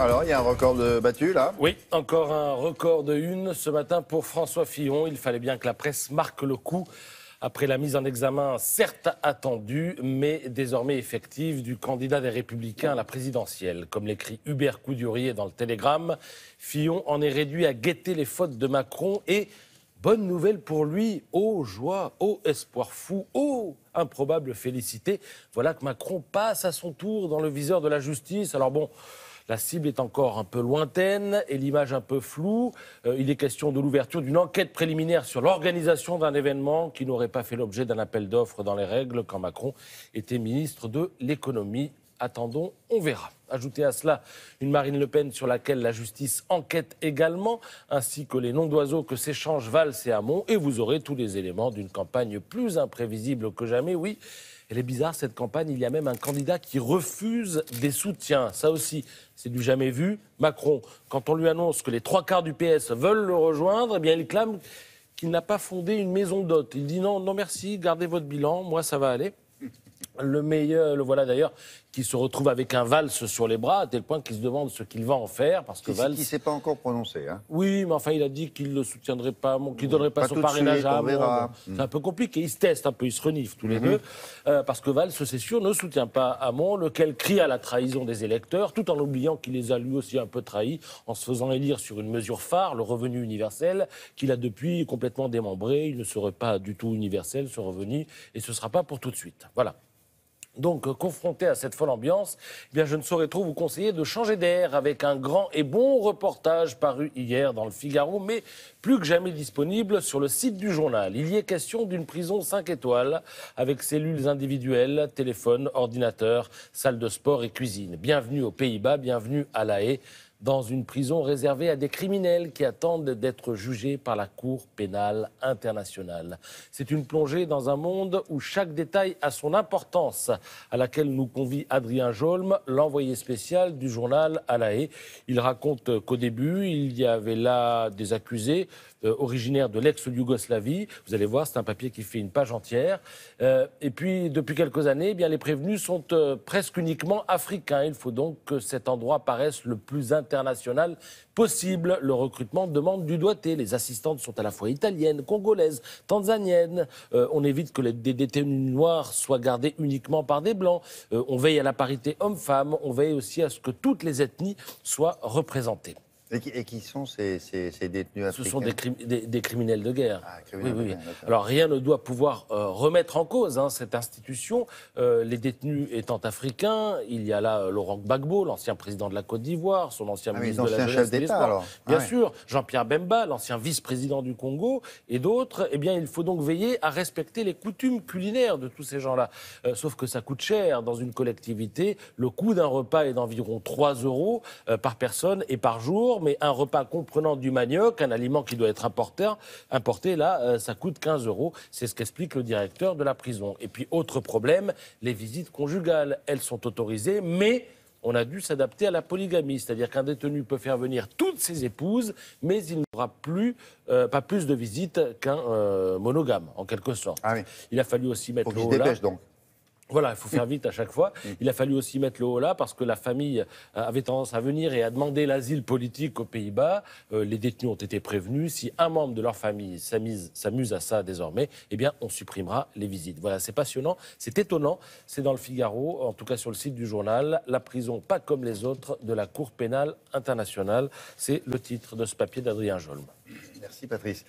Alors, il y a un record de battu, là Oui, encore un record de une ce matin pour François Fillon. Il fallait bien que la presse marque le coup après la mise en examen, certes attendue, mais désormais effective, du candidat des Républicains à la présidentielle. Comme l'écrit Hubert Coudurier dans le Télégramme, Fillon en est réduit à guetter les fautes de Macron et, bonne nouvelle pour lui, oh joie, oh espoir fou, oh improbable félicité, voilà que Macron passe à son tour dans le viseur de la justice. Alors bon... La cible est encore un peu lointaine et l'image un peu floue. Euh, il est question de l'ouverture d'une enquête préliminaire sur l'organisation d'un événement qui n'aurait pas fait l'objet d'un appel d'offres dans les règles quand Macron était ministre de l'économie. Attendons, on verra. Ajoutez à cela une Marine Le Pen sur laquelle la justice enquête également, ainsi que les noms d'oiseaux que s'échangent Valls et Hamon, et vous aurez tous les éléments d'une campagne plus imprévisible que jamais, oui. Elle est bizarre cette campagne. Il y a même un candidat qui refuse des soutiens. Ça aussi, c'est du jamais vu. Macron, quand on lui annonce que les trois quarts du PS veulent le rejoindre, eh bien, il clame qu'il n'a pas fondé une maison d'hôtes. Il dit non, non merci, gardez votre bilan, moi ça va aller. Le meilleur, le voilà d'ailleurs, qui se retrouve avec un valse sur les bras, à tel point qu'il se demande ce qu'il va en faire. Parce que valse. Qui s'est pas encore prononcé. Hein. Oui, mais enfin, il a dit qu'il ne soutiendrait pas, qu'il ne mmh. donnerait pas, son parrainage à Hamon. C'est un mmh. peu compliqué. Ils se testent un peu, ils se reniflent tous les mmh. deux. Euh, parce que Valse, c'est sûr, ne soutient pas Hamon, lequel crie à la trahison des électeurs, tout en oubliant qu'il les a lui aussi un peu trahis, en se faisant élire sur une mesure phare, le revenu universel, qu'il a depuis complètement démembré. Il ne serait pas du tout universel, ce revenu, et ce ne sera pas pour tout de suite. Voilà donc euh, confronté à cette folle ambiance, eh bien, je ne saurais trop vous conseiller de changer d'air avec un grand et bon reportage paru hier dans le Figaro, mais plus que jamais disponible sur le site du journal. Il y est question d'une prison 5 étoiles avec cellules individuelles, téléphone, ordinateur, salle de sport et cuisine. Bienvenue aux Pays-Bas, bienvenue à La Haye dans une prison réservée à des criminels qui attendent d'être jugés par la Cour pénale internationale. C'est une plongée dans un monde où chaque détail a son importance, à laquelle nous convie Adrien Jolme, l'envoyé spécial du journal À la Il raconte qu'au début, il y avait là des accusés euh, originaires de l'ex-Yougoslavie. Vous allez voir, c'est un papier qui fait une page entière. Euh, et puis, depuis quelques années, eh bien, les prévenus sont euh, presque uniquement africains. Il faut donc que cet endroit paraisse le plus intéressant possible. Le recrutement demande du doigté. Les assistantes sont à la fois italiennes, congolaises, tanzaniennes. Euh, on évite que les, détenus noirs soient gardés uniquement par des blancs. Euh, on veille à la parité homme-femme. On veille aussi à ce que toutes les ethnies soient représentées. Et qui, sont ces, détenus africains Ce sont des, criminels de guerre. Ah, alors rien ne doit pouvoir euh, remettre en cause hein, cette institution. Euh, les détenus étant africains, il y a là euh, Laurent Gbagbo, l'ancien président de la Côte d'Ivoire, son ancien ah ministre de la Jeunesse et ah Bien sûr, Jean-Pierre Bemba, l'ancien vice-président du Congo, et d'autres. Eh bien, il faut donc veiller à respecter les coutumes culinaires de tous ces gens-là. sauf que ça coûte cher dans une collectivité. Le coût d'un repas est d'environ 3 euros par personne et par jour mais un repas comprenant du manioc, un aliment qui doit être importé, importé là, euh, ça coûte 15 euros. C'est ce qu'explique le directeur de la prison. Et puis, autre problème, les visites conjugales. Elles sont autorisées, mais on a dû s'adapter à la polygamie, c'est-à-dire qu'un détenu peut faire venir toutes ses épouses, mais il n'aura plus, euh, pas plus de visites qu'un euh, monogame, en quelque sorte. Ah il a fallu aussi mettre donc. Voilà, il faut faire vite à chaque fois. Mm. Il a fallu aussi mettre le haut là parce que la famille euh, avait tendance à venir et à demander l'asile politique aux Pays-Bas. Euh, les détenus ont été prévenus. Si un membre de leur famille s'amuse à ça désormais, eh bien, on supprimera les visites. Voilà, c'est passionnant, c'est étonnant. C'est dans le Figaro, en tout cas sur le site du journal. La prison, pas comme les autres, de la Cour pénale internationale. C'est le titre de ce papier d'Adrien Jolme. Merci, Patrice.